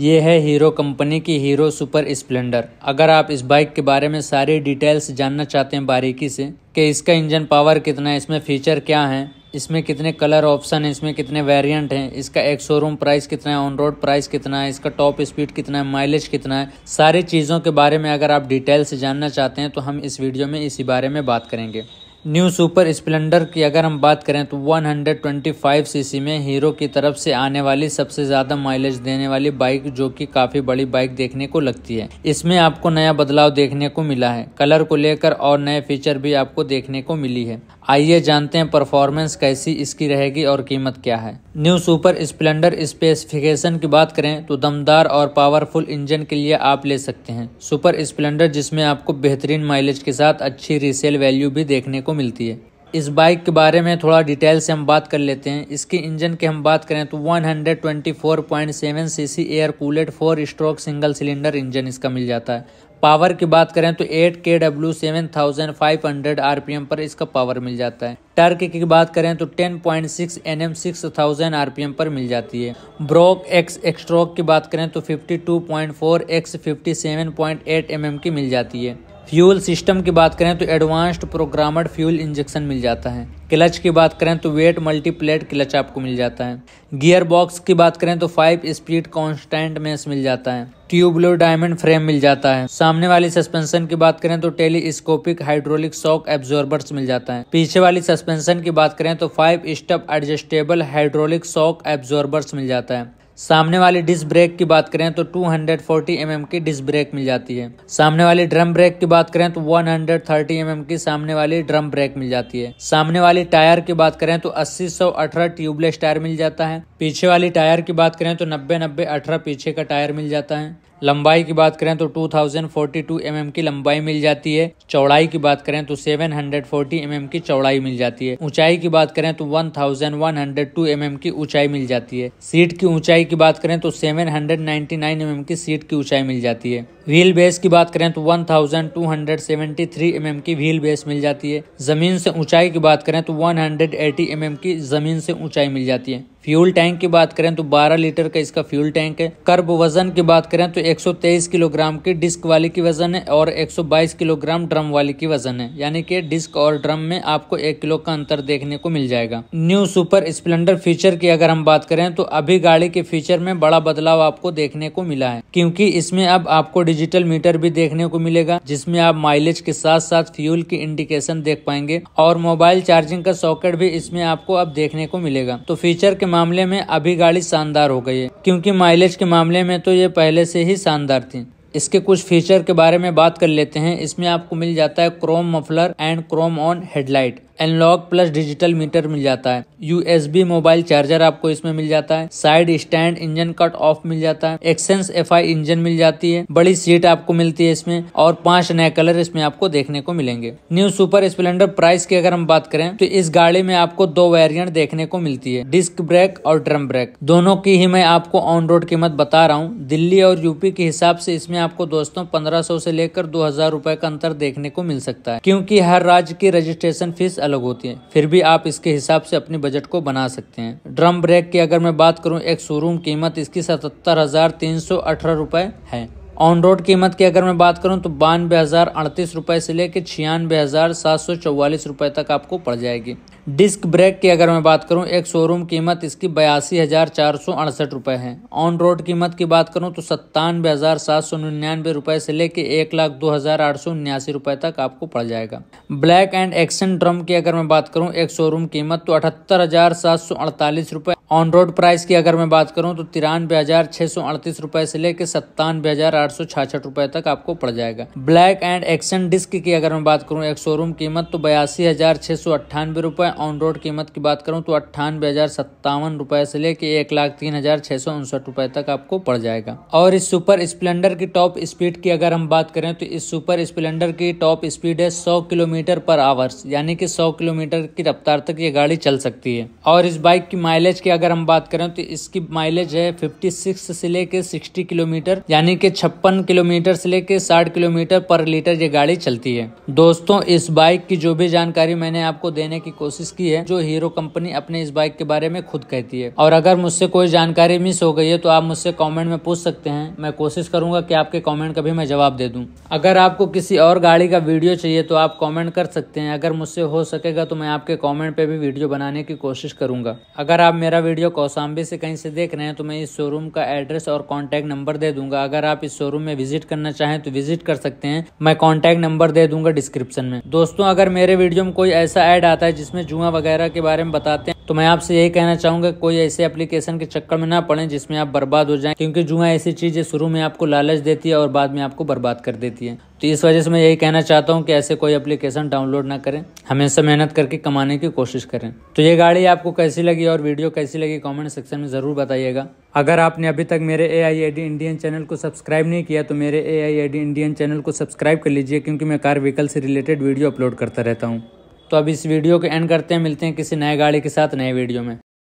ये है Hero company की हीरो सुपर स्प्लेंडर अगर आप इस बाइक के बारे में सारी डिटेल्स जानना चाहते हैं बारीकी से कि इसका इंजन पावर कितना है इसमें फीचर क्या हैं इसमें कितने कलर ऑप्शन हैं इसमें कितने वेरिएंट हैं इसका एक शोरूम प्राइस कितना है ऑन रोड प्राइस कितना है इसका टॉप स्पीड कितना है माइलेज कितना है सारी चीज़ों के बारे में अगर आप डिटेल से जानना चाहते हैं तो हम इस वीडियो में इसी बारे में बात करेंगे न्यू सुपर स्प्लेंडर की अगर हम बात करें तो 125 सीसी में हीरो की तरफ से आने वाली सबसे ज़्यादा माइलेज देने वाली बाइक जो कि काफ़ी बड़ी बाइक देखने को लगती है इसमें आपको नया बदलाव देखने को मिला है कलर को लेकर और नए फीचर भी आपको देखने को मिली है आइए जानते हैं परफॉर्मेंस कैसी इसकी रहेगी और कीमत क्या है न्यू सुपर स्प्लेंडर स्पेसिफिकेशन की बात करें तो दमदार और पावरफुल इंजन के लिए आप ले सकते हैं सुपर स्प्लेंडर जिसमें आपको बेहतरीन माइलेज के साथ अच्छी रीसेल वैल्यू भी देखने को को मिलती है इस बाइक के बारे में थोड़ा डिटेल से हम बात कर लेते हैं इसके इंजन की हम बात करें तो 124.7 cc air cooled four stroke single cylinder engine इसका मिल जाता है पावर की बात करें तो 8 के डब्ल्यू सेवन थाउजेंड पर इसका पावर मिल जाता है टर्क की बात करें तो 10.6 point six N M six पर मिल जाती है ब्रोक एक्स एक्स्ट्रोक की बात करें तो 52.4 two point four x fifty की मिल जाती है फ्यूल सिस्टम की बात करें तो एडवांस्ड प्रोग्रामड फ्यूल इंजेक्शन मिल जाता है क्लच की बात करें तो वेट मल्टीप्लेट क्लच आपको मिल जाता है गियर बॉक्स की बात करें तो फाइव स्पीड कॉन्स्टेंट मेस मिल जाता है ट्यूबलो डायमंड फ्रेम मिल जाता है सामने वाली सस्पेंशन की बात करें तो टेलीस्कोपिक हाइड्रोलिक शॉक एब्जॉर्बर्स मिल जाता है पीछे वाली सस्पेंशन की बात करें तो five step adjustable hydraulic shock absorbers मिल जाता है सामने वाली डिस्क ब्रेक की बात करें तो 240 हंड्रेड mm की डिस्क ब्रेक मिल जाती है सामने वाली ड्रम ब्रेक की बात करें तो 130 हंड्रेड mm की सामने वाली ड्रम ब्रेक मिल जाती है सामने वाली टायर की बात करें तो अस्सी सौ अठारह ट्यूबलेस टायर मिल जाता है पीछे वाली टायर की बात करें तो नब्बे नब्बे अठारह पीछे का टायर मिल जाता है लंबाई की बात करें तो 2042 mm की लंबाई मिल जाती है चौड़ाई की बात करें तो 740 mm की चौड़ाई मिल जाती है ऊंचाई की बात करें तो 1102 mm की ऊंचाई मिल जाती है सीट की ऊंचाई की बात करें तो 799 mm की सीट की ऊंचाई मिल जाती है व्हील बेस की बात करें तो 1273 mm की व्हील बेस मिल जाती है जमीन से ऊंचाई की बात करें तो 180 mm की जमीन से ऊंचाई मिल जाती है फ्यूल टैंक की बात करें तो 12 लीटर का इसका फ्यूल टैंक है कर्ब वजन की बात करें तो 123 किलोग्राम की डिस्क वाली की वजन है और 122 किलोग्राम ड्रम वाली की वजन है यानी कि डिस्क और ड्रम में आपको एक किलो का अंतर देखने को मिल जाएगा न्यू सुपर स्प्लेंडर फीचर की अगर हम बात करें तो अभी गाड़ी के फीचर में बड़ा बदलाव आपको देखने को मिला है क्यूँकी इसमें अब आपको डिजिटल मीटर भी देखने को मिलेगा जिसमे आप माइलेज के साथ साथ फ्यूल की इंडिकेशन देख पाएंगे और मोबाइल चार्जिंग का सॉकेट भी इसमें आपको अब देखने को मिलेगा तो फीचर के मामले में अभी गाड़ी शानदार हो गई है क्योंकि माइलेज के मामले में तो ये पहले से ही शानदार थी इसके कुछ फीचर के बारे में बात कर लेते हैं इसमें आपको मिल जाता है chrome muffler and chrome on headlight analog plus digital meter मिल जाता है यूएसबी मोबाइल चार्जर आपको इसमें मिल जाता है side stand engine cut off मिल जाता है एक्सेंस एफ इंजन मिल जाती है बड़ी सीट आपको मिलती है इसमें और पांच नए कलर इसमें आपको देखने को मिलेंगे न्यू सुपर स्प्लेंडर प्राइस की अगर हम बात करें तो इस गाड़ी में आपको दो वेरियंट देखने को मिलती है डिस्क ब्रेक और ड्रम ब्रेक दोनों की ही मैं आपको ऑन रोड कीमत बता रहा हूँ दिल्ली और यूपी के हिसाब से इसमें आपको दोस्तों पंद्रह से लेकर दो हजार का अंतर देखने को मिल सकता है क्यूँकी हर राज्य की रजिस्ट्रेशन फीस अलग होती हैं फिर भी आप इसके हिसाब से अपने बजट को बना सकते हैं ड्रम ब्रेक की अगर मैं बात करूँ एक शोरूम कीमत इसकी सतहत्तर हज़ार तीन सौ अठारह रुपए है ऑन रोड कीमत की अगर मैं बात करूं तो बानवे हज़ार अड़तीस रुपए से लेकर छियानवे हज़ार सात सौ चौवालीस रुपए तक आपको पड़ जाएगी डिस्क ब्रेक की अगर मैं बात करूं एक शोरूम कीमत इसकी बयासी हज़ार चार सौ अड़सठ रुपए है ऑन रोड कीमत की बात करूं तो सत्तानवे हज़ार सात सौ निन्यानवे रुपए से लेकर एक लाख दो हज़ार आठ सौ उन्यासी रुपए तक आपको पड़ जाएगा ब्लैक एंड एक्शन ड्रम की अगर मैं बात करूं एक शोरूम कीमत तो अठहत्तर हज़ार सात सौ अड़तालीस रुपए ऑन रोड प्राइस की अगर मैं बात करूं तो तिरानवे हज़ार छह सौ अड़तीस रूपए से लेकर सत्तानवे हज़ार आठ सौ छाछठ रूपए तक आपको पड़ जाएगा ब्लैक एंड एक्शन डिस्क की अगर मैं बात करूं एक शोरूम कीमत तो बयासी हज़ार छह सौ अट्ठानवे रुपये ऑन रोड कीमत की बात करूं तो अट्ठानवे हज़ार सत्तावन रुपए से लेकर एक लाख तीन हज़ार छह सौ उनसठ रूपए तक आपको पड़ जाएगा और इस सुपर स्प्लेंडर की टॉप स्पीड की अगर हम बात करें तो इस सुपर स्प्लेंडर की टॉप स्पीड है सौ किलोमीटर पर आवर्स यानी कि सौ किलोमीटर की रफ्तार तक ये गाड़ी चल सकती है और इस बाइक की माइलेज की अगर हम बात करें तो इसकी माइलेज है 56 से लेके 60 किलोमीटर यानी कि छप्पन किलोमीटर से लेके 60 किलोमीटर पर लीटर ये गाड़ी चलती है दोस्तों इस बाइक की जो भी जानकारी मैंने आपको देने की कोशिश की है जो हीरो कंपनी अपने इस बाइक के बारे में खुद कहती है और अगर मुझसे कोई जानकारी मिस हो गई है तो आप मुझसे कॉमेंट में पूछ सकते हैं मैं कोशिश करूंगा की आपके कॉमेंट का भी मैं जवाब दे दूँ अगर आपको किसी और गाड़ी का वीडियो चाहिए तो आप कॉमेंट कर सकते हैं अगर मुझसे हो सकेगा तो मैं आपके कॉमेंट पे भी वीडियो बनाने की कोशिश करूंगा अगर आप मेरा वीडियो कौसाम्बी से कहीं से देख रहे हैं तो मैं इस शोरूम का एड्रेस और कॉन्टैक्ट नंबर दे दूंगा अगर आप इस शोरूम में विजिट करना चाहें तो विजिट कर सकते हैं मैं कॉन्टैक्ट नंबर दे दूंगा डिस्क्रिप्शन में दोस्तों अगर मेरे वीडियो में कोई ऐसा एड आता है जिसमें जुआ वगैरह के बारे में बताते हैं तो मैं आपसे यही कहना चाहूँगा कोई ऐसे एप्लीकेशन के चक्कर में ना पड़े जिसमें आप बर्बाद हो जाएं क्योंकि जुआ ऐसी चीज़ है शुरू में आपको लालच देती है और बाद में आपको बर्बाद कर देती है तो इस वजह से मैं यही कहना चाहता हूँ कि ऐसे कोई एप्लीकेशन डाउनलोड ना करें हमेशा मेहनत करके कमाने की कोशिश करें तो ये गाड़ी आपको कैसी लगी और वीडियो कैसी लगी कमेंट सेक्शन में ज़रूर बताइएगा अगर आपने अभी तक मेरे ए आई इंडियन चैनल को सब्सक्राइब नहीं किया तो मेरे ए आई इंडियन चैनल को सब्सक्राइब कर लीजिए क्योंकि मैं कार व्हीकल से रिलेटेड वीडियो अपलोड करता रहता हूँ तो अब इस वीडियो को एंड करते हैं मिलते हैं किसी नए गाड़ी के साथ नए वीडियो में